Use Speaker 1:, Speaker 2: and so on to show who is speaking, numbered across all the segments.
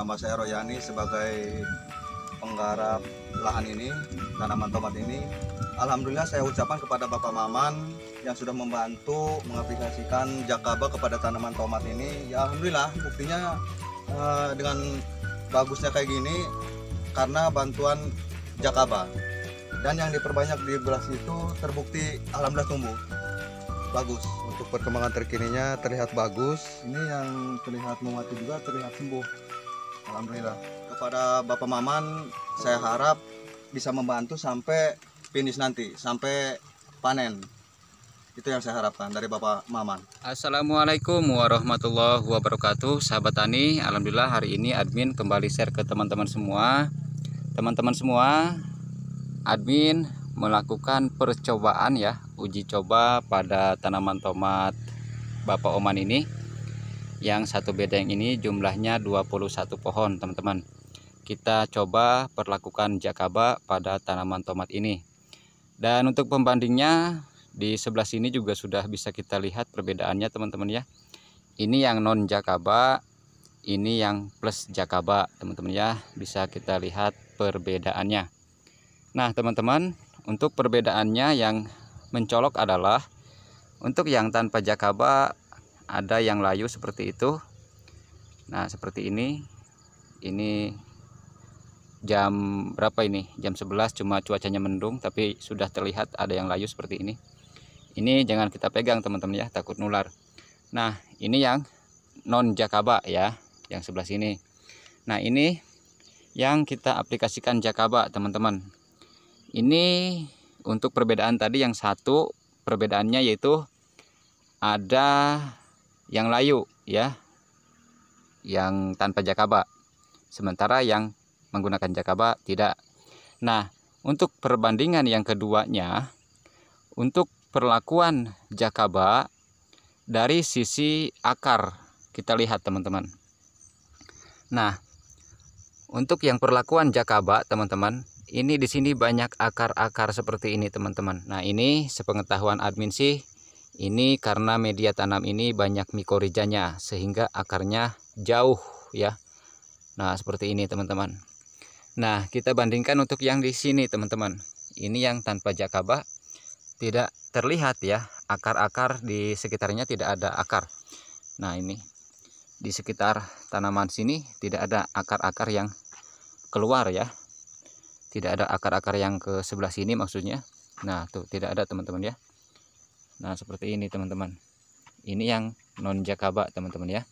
Speaker 1: Nama saya Royani sebagai penggarap lahan ini, tanaman tomat ini. Alhamdulillah saya ucapkan kepada Bapak Maman yang sudah membantu mengaplikasikan Jakaba kepada tanaman tomat ini. Ya Alhamdulillah buktinya eh, dengan bagusnya kayak gini karena bantuan Jakaba. Dan yang diperbanyak di belas itu terbukti Alhamdulillah tumbuh. Bagus. Untuk perkembangan terkininya terlihat bagus. Ini yang terlihat mati juga terlihat sembuh. Alhamdulillah. Kepada Bapak Maman, saya harap bisa membantu sampai finish nanti, sampai panen. Itu yang saya harapkan dari Bapak Maman. Assalamualaikum warahmatullahi wabarakatuh, sahabat tani. Alhamdulillah hari ini admin kembali share ke teman-teman semua. Teman-teman semua, admin melakukan percobaan ya, uji coba pada tanaman tomat Bapak Oman ini yang satu bedeng ini jumlahnya 21 pohon teman-teman kita coba perlakukan jakaba pada tanaman tomat ini dan untuk pembandingnya di sebelah sini juga sudah bisa kita lihat perbedaannya teman-teman ya ini yang non jakaba ini yang plus jakaba teman-teman ya bisa kita lihat perbedaannya nah teman-teman untuk perbedaannya yang mencolok adalah untuk yang tanpa jakaba ada yang layu seperti itu nah seperti ini ini jam berapa ini jam 11 cuma cuacanya mendung tapi sudah terlihat ada yang layu seperti ini ini jangan kita pegang teman-teman ya takut nular nah ini yang non jakaba ya yang sebelah sini nah ini yang kita aplikasikan jakaba teman-teman ini untuk perbedaan tadi yang satu perbedaannya yaitu ada yang layu ya yang tanpa jakaba sementara yang menggunakan jakaba tidak nah untuk perbandingan yang keduanya untuk perlakuan jakaba dari sisi akar kita lihat teman-teman nah untuk yang perlakuan jakaba teman-teman ini di sini banyak akar-akar seperti ini teman-teman nah ini sepengetahuan admin sih ini karena media tanam ini banyak mikorijanya sehingga akarnya jauh ya. Nah, seperti ini teman-teman. Nah, kita bandingkan untuk yang di sini teman-teman. Ini yang tanpa jakaba tidak terlihat ya, akar-akar di sekitarnya tidak ada akar. Nah, ini di sekitar tanaman sini tidak ada akar-akar yang keluar ya. Tidak ada akar-akar yang ke sebelah sini maksudnya. Nah, tuh tidak ada teman-teman ya nah seperti ini teman-teman ini yang non jakaba teman-teman ya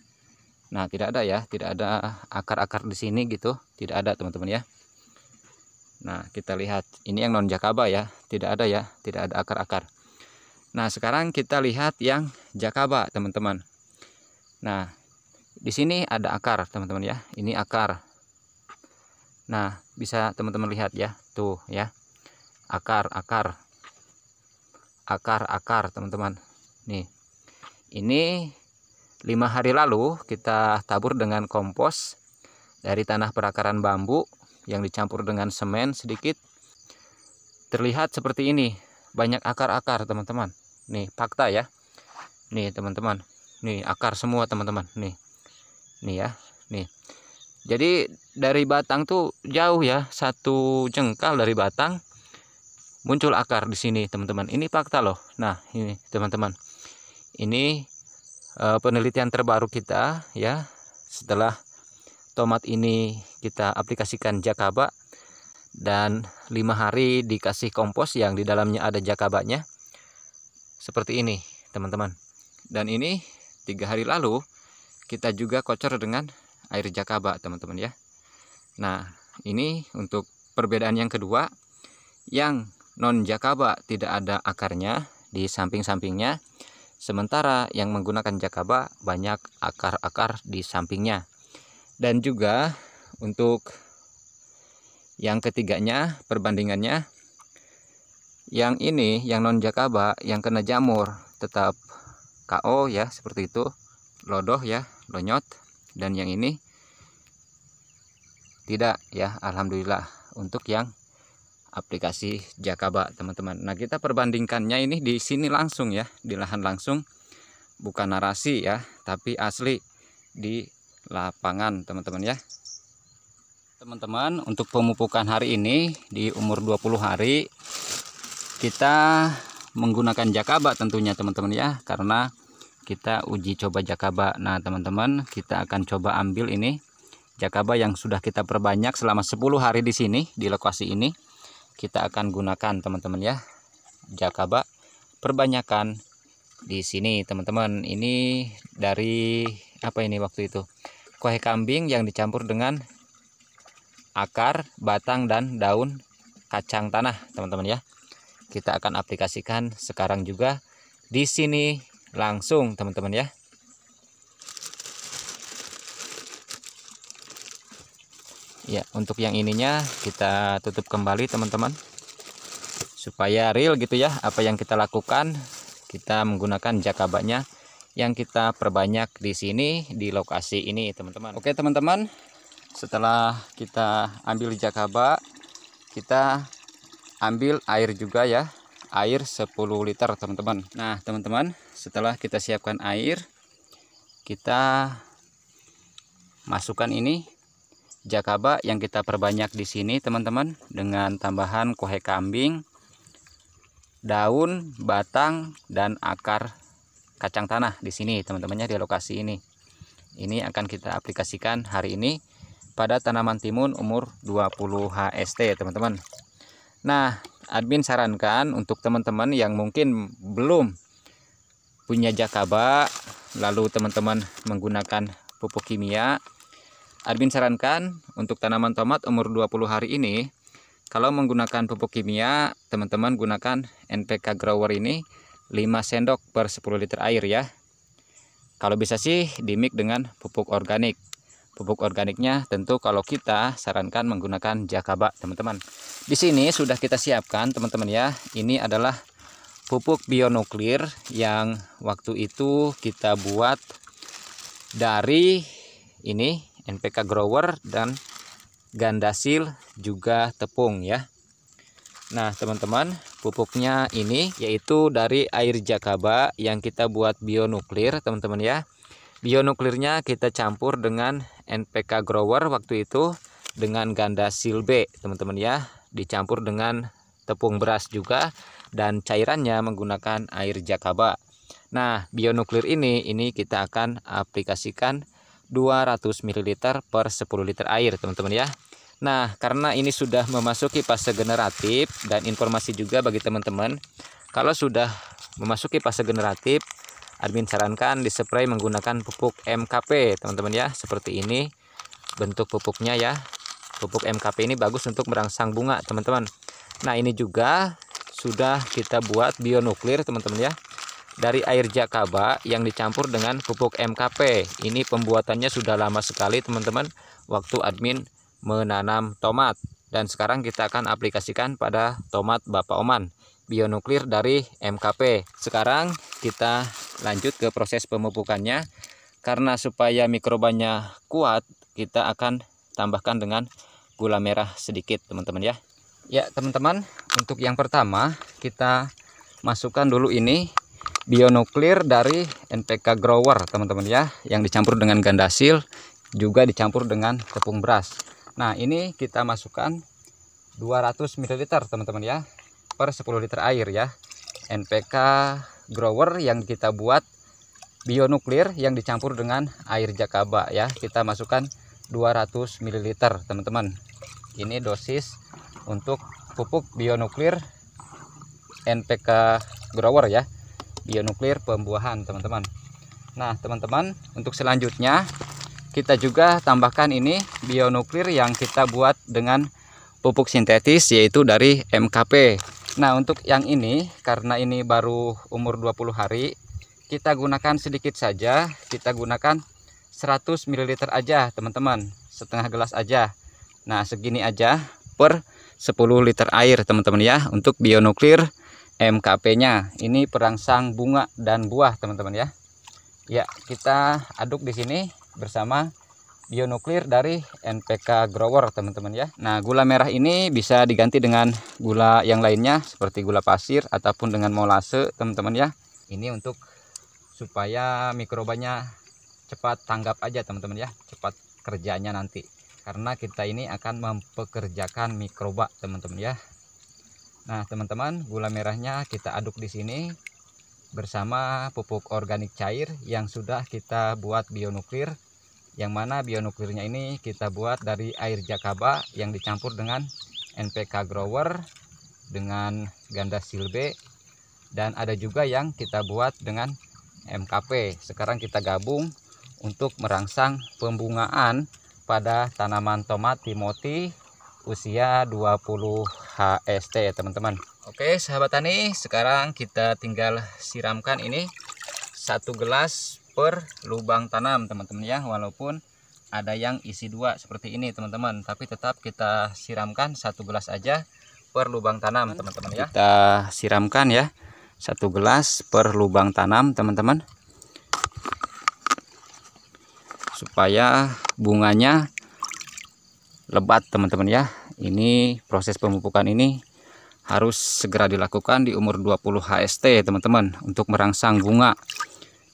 Speaker 1: nah tidak ada ya tidak ada akar-akar di sini gitu tidak ada teman-teman ya nah kita lihat ini yang non jakaba ya tidak ada ya tidak ada akar-akar nah sekarang kita lihat yang jakaba teman-teman nah di sini ada akar teman-teman ya ini akar nah bisa teman-teman lihat ya tuh ya akar akar akar-akar teman-teman nih ini lima hari lalu kita tabur dengan kompos dari tanah perakaran bambu yang dicampur dengan semen sedikit terlihat seperti ini banyak akar-akar teman-teman nih fakta ya nih teman-teman nih akar semua teman-teman nih nih ya nih jadi dari batang tuh jauh ya satu jengkal dari batang muncul akar di sini teman-teman ini fakta loh nah ini teman-teman ini uh, penelitian terbaru kita ya setelah tomat ini kita aplikasikan jakaba dan lima hari dikasih kompos yang di dalamnya ada jakabanya seperti ini teman-teman dan ini tiga hari lalu kita juga kocor dengan air jakaba teman-teman ya nah ini untuk perbedaan yang kedua yang non jakaba tidak ada akarnya di samping-sampingnya sementara yang menggunakan jakaba banyak akar-akar di sampingnya dan juga untuk yang ketiganya perbandingannya yang ini yang non jakaba yang kena jamur tetap KO ya seperti itu lodoh ya lonyot dan yang ini tidak ya Alhamdulillah untuk yang aplikasi Jakaba teman-teman. Nah kita perbandingkannya ini di sini langsung ya di lahan langsung bukan narasi ya tapi asli di lapangan teman-teman ya. Teman-teman untuk pemupukan hari ini di umur 20 hari kita menggunakan Jakaba tentunya teman-teman ya karena kita uji coba Jakaba. Nah teman-teman kita akan coba ambil ini Jakaba yang sudah kita perbanyak selama 10 hari di sini di lokasi ini kita akan gunakan teman-teman ya jakaba perbanyakan di sini teman-teman ini dari apa ini waktu itu kue kambing yang dicampur dengan akar batang dan daun kacang tanah teman-teman ya kita akan aplikasikan sekarang juga di sini langsung teman-teman ya ya untuk yang ininya kita tutup kembali teman-teman supaya real gitu ya apa yang kita lakukan kita menggunakan jakabanya yang kita perbanyak di sini di lokasi ini teman-teman oke teman-teman setelah kita ambil jakaba kita ambil air juga ya air 10 liter teman-teman nah teman-teman setelah kita siapkan air kita masukkan ini jakaba yang kita perbanyak di sini teman-teman dengan tambahan kue kambing, daun, batang dan akar kacang tanah di sini teman-temannya di lokasi ini. Ini akan kita aplikasikan hari ini pada tanaman timun umur 20 HST teman-teman. Nah, admin sarankan untuk teman-teman yang mungkin belum punya jakaba lalu teman-teman menggunakan pupuk kimia Admin sarankan untuk tanaman tomat umur 20 hari ini kalau menggunakan pupuk kimia, teman-teman gunakan NPK grower ini 5 sendok per 10 liter air ya. Kalau bisa sih dimik dengan pupuk organik. Pupuk organiknya tentu kalau kita sarankan menggunakan Jakaba, teman-teman. Di sini sudah kita siapkan, teman-teman ya. Ini adalah pupuk bionuklir yang waktu itu kita buat dari ini NPK grower dan gandasil juga tepung ya Nah teman-teman pupuknya ini yaitu dari air jakaba yang kita buat bionuklir teman-teman ya Bionuklirnya kita campur dengan NPK grower waktu itu dengan Gandasil B teman-teman ya dicampur dengan tepung beras juga dan cairannya menggunakan air jakaba. Nah, bionuklir ini ini kita akan aplikasikan 200 ml per 10 liter air teman-teman ya Nah karena ini sudah memasuki fase generatif dan informasi juga bagi teman-teman Kalau sudah memasuki fase generatif admin sarankan dispray menggunakan pupuk MKP teman-teman ya seperti ini bentuk pupuknya ya pupuk MKP ini bagus untuk merangsang bunga teman-teman nah ini juga sudah kita buat bionuklir teman-teman ya dari air jakaba yang dicampur dengan pupuk MKP. Ini pembuatannya sudah lama sekali teman-teman waktu admin menanam tomat. Dan sekarang kita akan aplikasikan pada tomat Bapak Oman bionuklir dari MKP. Sekarang kita lanjut ke proses pemupukannya. Karena supaya mikrobanya kuat, kita akan tambahkan dengan gula merah sedikit teman-teman ya. Ya teman-teman, untuk yang pertama kita masukkan dulu ini bionuklir dari NPK grower teman-teman ya yang dicampur dengan gandasil juga dicampur dengan tepung beras nah ini kita masukkan 200 ml teman-teman ya per 10 liter air ya NPK grower yang kita buat bionuklir yang dicampur dengan air jakaba ya kita masukkan 200 ml teman-teman ini dosis untuk pupuk bionuklir NPK grower ya bionuklir pembuahan teman-teman nah teman-teman untuk selanjutnya kita juga tambahkan ini bionuklir yang kita buat dengan pupuk sintetis yaitu dari MKP nah untuk yang ini karena ini baru umur 20 hari kita gunakan sedikit saja kita gunakan 100 ml aja teman-teman setengah gelas aja nah segini aja per 10 liter air teman-teman ya untuk bionuklir MKP-nya. Ini perangsang bunga dan buah, teman-teman ya. Ya, kita aduk di sini bersama bionuklir dari NPK grower, teman-teman ya. Nah, gula merah ini bisa diganti dengan gula yang lainnya seperti gula pasir ataupun dengan molase, teman-teman ya. Ini untuk supaya mikrobanya cepat tanggap aja, teman-teman ya. Cepat kerjanya nanti. Karena kita ini akan mempekerjakan mikroba, teman-teman ya. Nah, teman-teman, gula merahnya kita aduk di sini bersama pupuk organik cair yang sudah kita buat bionuklir yang mana bionuklirnya ini kita buat dari air jakaba yang dicampur dengan NPK grower dengan ganda silbe dan ada juga yang kita buat dengan MKP sekarang kita gabung untuk merangsang pembungaan pada tanaman tomat timoti usia 20 HST ya teman-teman Oke sahabat tani sekarang kita tinggal siramkan ini satu gelas per lubang tanam teman-teman ya walaupun ada yang isi dua seperti ini teman-teman tapi tetap kita siramkan satu gelas aja per lubang tanam teman-teman ya kita siramkan ya satu gelas per lubang tanam teman-teman supaya bunganya lebat teman-teman ya ini proses pemupukan ini harus segera dilakukan di umur 20 HST teman-teman untuk merangsang bunga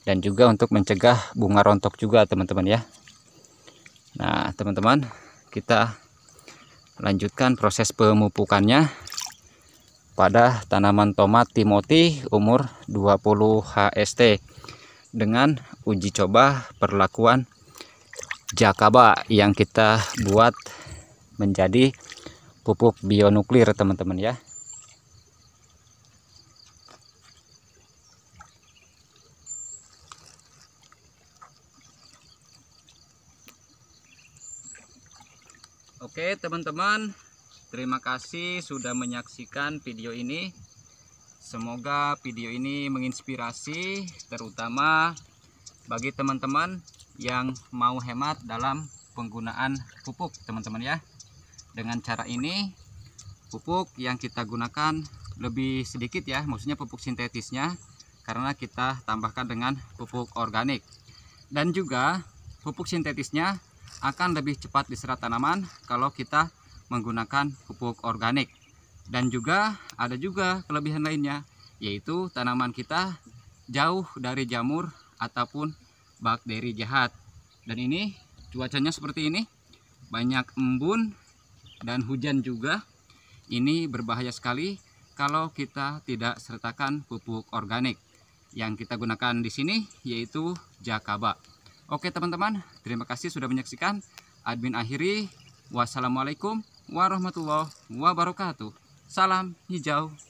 Speaker 1: dan juga untuk mencegah bunga rontok juga teman-teman ya nah teman-teman kita lanjutkan proses pemupukannya pada tanaman tomat timoti umur 20 HST dengan uji coba perlakuan jakaba yang kita buat menjadi pupuk bionuklir teman-teman ya Oke teman-teman terima kasih sudah menyaksikan video ini semoga video ini menginspirasi terutama bagi teman-teman yang mau hemat dalam penggunaan pupuk teman-teman ya dengan cara ini pupuk yang kita gunakan lebih sedikit ya maksudnya pupuk sintetisnya karena kita tambahkan dengan pupuk organik dan juga pupuk sintetisnya akan lebih cepat diserap tanaman kalau kita menggunakan pupuk organik dan juga ada juga kelebihan lainnya yaitu tanaman kita jauh dari jamur ataupun bakteri jahat dan ini cuacanya seperti ini banyak embun dan hujan juga ini berbahaya sekali kalau kita tidak sertakan pupuk organik yang kita gunakan di sini yaitu jakaba oke teman-teman terima kasih sudah menyaksikan admin akhiri wassalamualaikum warahmatullahi wabarakatuh salam hijau